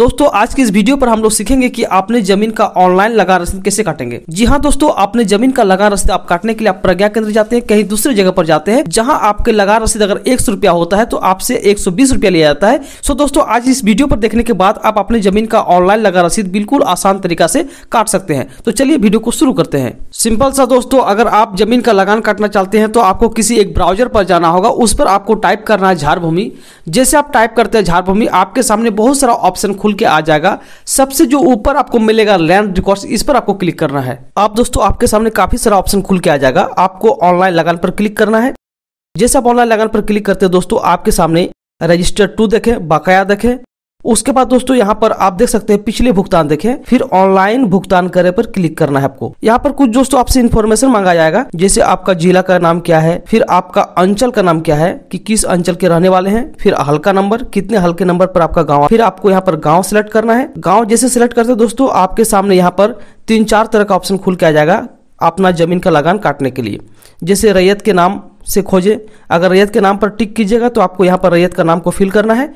दोस्तों आज की इस वीडियो पर हम लोग सीखेंगे कि आपने जमीन का ऑनलाइन लगा रसीद कैसे काटेंगे जी हाँ दोस्तों आपने जमीन का लगा रसीद आप काटने के लिए आप प्रज्ञा केंद्र जाते हैं कहीं दूसरी जगह पर जाते हैं जहां आपके लगा रसीद अगर एक सौ रुपया होता है तो आपसे एक सौ बीस रुपया लिया जाता है सो दोस्तों आज इस वीडियो पर देखने के बाद आप अपने जमीन का ऑनलाइन लगा रसीद बिल्कुल आसान तरीका से काट सकते हैं तो चलिए वीडियो को शुरू करते हैं सिंपल सा दोस्तों अगर आप जमीन का लगान काटना चाहते हैं तो आपको किसी एक ब्राउजर पर जाना होगा उस पर आपको टाइप करना है झारभूमि जैसे आप टाइप करते हैं झारभूमि आपके सामने बहुत सारा ऑप्शन खुल के आ जाएगा सबसे जो ऊपर आपको मिलेगा लैंड रिकॉर्ड इस पर आपको क्लिक करना है आप दोस्तों आपके सामने काफी सारा ऑप्शन खुल के आ जाएगा आपको ऑनलाइन लगान पर क्लिक करना है जैसे आप ऑनलाइन लगान पर क्लिक करते हैं दोस्तों आपके सामने रजिस्टर टू देखें बाकाया देखें उसके बाद दोस्तों यहाँ पर आप देख सकते हैं पिछले भुगतान देखें फिर ऑनलाइन भुगतान करे पर क्लिक करना है आपको यहाँ पर कुछ दोस्तों आपसे इन्फॉर्मेशन मांगा जाएगा जैसे आपका जिला का नाम क्या है फिर आपका अंचल का नाम क्या है कि किस अंचल के रहने वाले हैं फिर हल्का नंबर कितने हल्के नंबर पर आपका गाँव फिर आपको यहाँ पर गाँव सिलेक्ट करना है गाँव जैसे सिलेक्ट करते दोस्तों आपके सामने यहाँ पर तीन चार तरह का ऑप्शन खुल के आ जाएगा अपना जमीन का लगान काटने के लिए जैसे रैयत के नाम से खोजे अगर रैयत के नाम पर टिक कीजिएगा तो आपको यहाँ पर रैयत का नाम को फिल करना है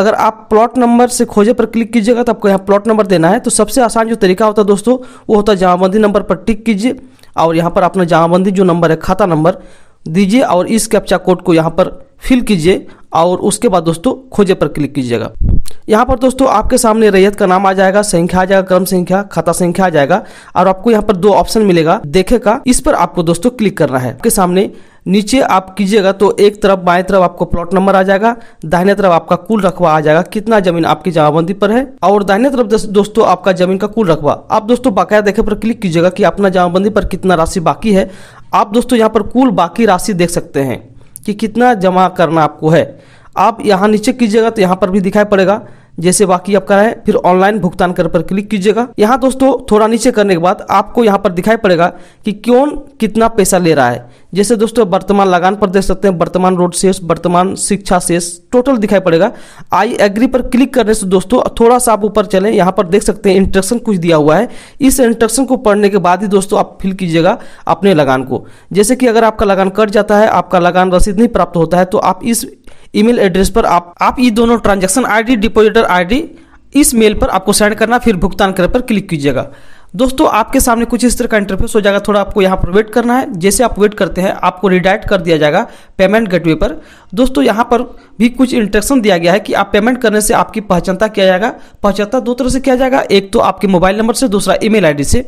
अगर आप प्लॉट नंबर से खोजे पर क्लिक कीजिएगा तो आपको यहाँ प्लॉट नंबर देना है तो सबसे आसान जो तरीका होता है दोस्तों वो होता है जामाबंदी नंबर पर टिक कीजिए और यहाँ पर अपना जामाबंदी जो नंबर है खाता नंबर दीजिए और इस कैप्चा कोड को यहाँ पर फिल कीजिए और उसके बाद दोस्तों खोजे पर क्लिक कीजिएगा यहाँ पर दोस्तों आपके सामने रैयत का नाम आ जाएगा संख्या आ जाएगा क्रम संख्या खाता संख्या आ जाएगा और आपको यहाँ पर दो ऑप्शन मिलेगा देखे का इस पर आपको दोस्तों क्लिक करना है आपके सामने नीचे आप कीजिएगा तो एक तरफ बाएं तरफ आपको प्लॉट नंबर आ जाएगा दाहिने तरफ आपका कुल रकबा आ जाएगा कितना जमीन आपकी जमाबंदी पर है और दाहिने तरफ दोस्तों आपका जमीन का कुल रकबा आप दोस्तों बाकायदा देखे पर क्लिक कीजिएगा कि अपना जमाबंदी पर कितना राशि बाकी है आप दोस्तों यहाँ पर कुल बाकी राशि देख सकते हैं कि कितना जमा करना आपको है आप यहाँ नीचे कीजिएगा तो यहाँ पर भी दिखाई पड़ेगा जैसे बाकी आपका है फिर ऑनलाइन भुगतान कर पर क्लिक कीजिएगा यहाँ दोस्तों थोड़ा नीचे करने के बाद आपको यहाँ पर दिखाई पड़ेगा कि कौन कितना पैसा ले रहा है जैसे दोस्तों वर्तमान लगान पर देख सकते हैं वर्तमान रोड शेष वर्तमान शिक्षा शेष टोटल दिखाई पड़ेगा आई एग्री पर क्लिक करने से दोस्तों थोड़ा सा आप ऊपर चले यहाँ पर देख सकते हैं इंस्ट्रक्शन कुछ दिया हुआ है इस इंस्ट्रक्शन को पढ़ने के बाद ही दोस्तों आप फिल कीजिएगा अपने लगान को जैसे कि अगर आपका लगान कट जाता है आपका लगान रसीद नहीं प्राप्त होता है तो आप इस ईमेल एड्रेस पर आप आप ये दोनों ट्रांजैक्शन आईडी डिपॉजिटर आईडी इस मेल पर आपको सेंड करना फिर भुगतान करने पर क्लिक कीजिएगा दोस्तों आपके सामने कुछ इस तरह का इंटरफेस हो जाएगा थोड़ा आपको यहाँ पर वेट करना है जैसे आप वेट करते हैं आपको रिडायरेक्ट कर दिया जाएगा पेमेंट गेटवे पर दोस्तों यहाँ पर भी कुछ इंस्ट्रक्शन दिया गया है कि आप पेमेंट करने से आपकी पहचानता किया जाएगा पहचानता दो तरह से किया जाएगा एक तो आपके मोबाइल नंबर से दूसरा ईमेल आईडी से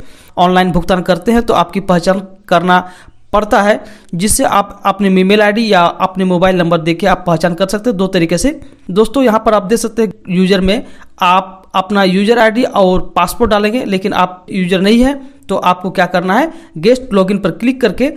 ऑनलाइन भुगतान करते हैं तो आपकी पहचान करना पड़ता है जिससे आप अपने ईमेल आईडी या अपने मोबाइल नंबर देके आप पहचान कर सकते हैं दो तरीके से दोस्तों यहाँ पर आप देख सकते हैं यूजर में आप अपना यूजर आईडी और पासपोर्ट डालेंगे लेकिन आप यूजर नहीं है तो आपको क्या करना है गेस्ट लॉगिन पर क्लिक करके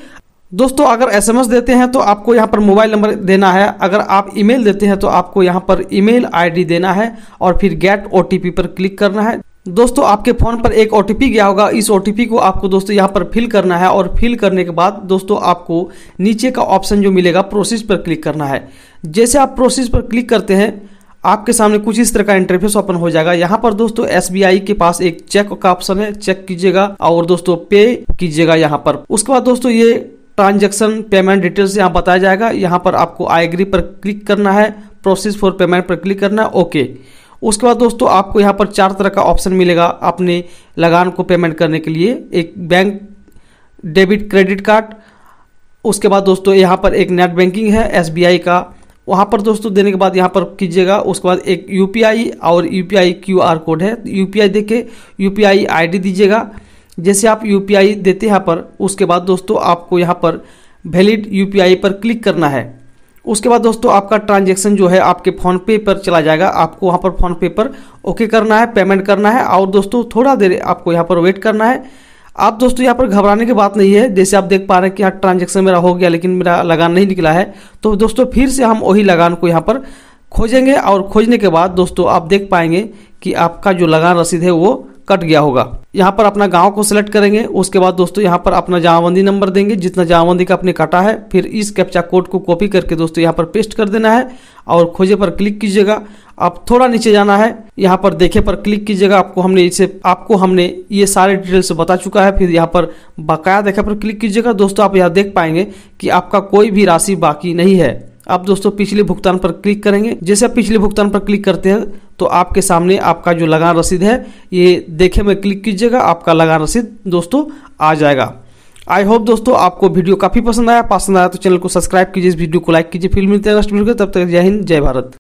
दोस्तों अगर एसएमएस देते हैं तो आपको यहाँ पर मोबाइल नंबर देना है अगर आप ईमेल देते हैं तो आपको यहाँ पर ईमेल आईडी देना है और फिर गेट ओटीपी पर क्लिक करना है दोस्तों आपके फ़ोन पर एक ओ गया होगा इस ओ को आपको दोस्तों यहाँ पर फिल करना है और फिल करने के बाद दोस्तों आपको नीचे का ऑप्शन जो मिलेगा प्रोसेस पर क्लिक करना है जैसे आप प्रोसेस पर क्लिक करते हैं आपके सामने कुछ इस तरह का इंटरफेस ओपन हो जाएगा यहाँ पर दोस्तों एस के पास एक चेक का ऑप्शन है चेक कीजिएगा और दोस्तों पे कीजिएगा यहाँ पर उसके बाद दोस्तों ये ट्रांजेक्शन पेमेंट डिटेल्स यहाँ बताया जाएगा यहाँ पर आपको आई एग्री पर क्लिक करना है प्रोसेस फॉर पेमेंट पर क्लिक करना है ओके उसके बाद दोस्तों आपको यहाँ पर चार तरह का ऑप्शन मिलेगा अपने लगान को पेमेंट करने के लिए एक बैंक डेबिट क्रेडिट कार्ड उसके बाद दोस्तों यहाँ पर एक नेट बैंकिंग है एस का वहाँ पर दोस्तों देने के बाद यहाँ पर कीजिएगा उसके बाद एक यू और यूपीआई क्यूआर कोड है U P I UPI ID दीजिएगा जैसे आप यू देते हैं यहाँ पर उसके बाद दोस्तों आपको यहाँ पर वैलिड यू पर क्लिक करना है उसके बाद दोस्तों आपका ट्रांजेक्शन जो है आपके फोन पे पर चला जाएगा आपको वहाँ पर फोन पे पर ओके करना है पेमेंट करना है और दोस्तों थोड़ा देर आपको यहाँ पर वेट करना है आप दोस्तों यहाँ पर घबराने की बात नहीं है जैसे आप देख पा रहे हैं कि यहाँ ट्रांजेक्शन मेरा हो गया लेकिन मेरा लगान नहीं निकला है तो दोस्तों फिर से हम वही लगान को यहाँ पर खोजेंगे और खोजने के बाद दोस्तों आप देख पाएंगे कि आपका जो लगान रसीद है वो कट गया होगा यहाँ पर अपना गांव को सिलेक्ट करेंगे उसके बाद दोस्तों यहाँ पर अपना जामाबंदी नंबर देंगे जितना जामाबंदी का अपने काटा है फिर इस कैप्चा कोड को कॉपी करके दोस्तों यहाँ पर पेस्ट कर देना है और खोजे पर क्लिक कीजिएगा अब थोड़ा नीचे जाना है यहाँ पर देखे पर क्लिक कीजिएगा आपको हमने इसे आपको हमने ये सारे डिटेल्स बता चुका है फिर यहाँ पर बकाया देखे पर क्लिक कीजिएगा दोस्तों आप यहाँ देख पाएंगे कि आपका कोई भी राशि बाकी नहीं है आप दोस्तों पिछले भुगतान पर क्लिक करेंगे जैसे आप पिछले भुगतान पर क्लिक करते हैं तो आपके सामने आपका जो लगान रसीद है ये देखे में क्लिक कीजिएगा आपका लगान रसीद दोस्तों आ जाएगा आई होप दोस्तों आपको वीडियो काफी पसंद आया पसंद आया तो चैनल को सब्सक्राइब कीजिए इस वीडियो को लाइक कीजिए फिल्म मिलते हैं तब तक जय हिंद जय भारत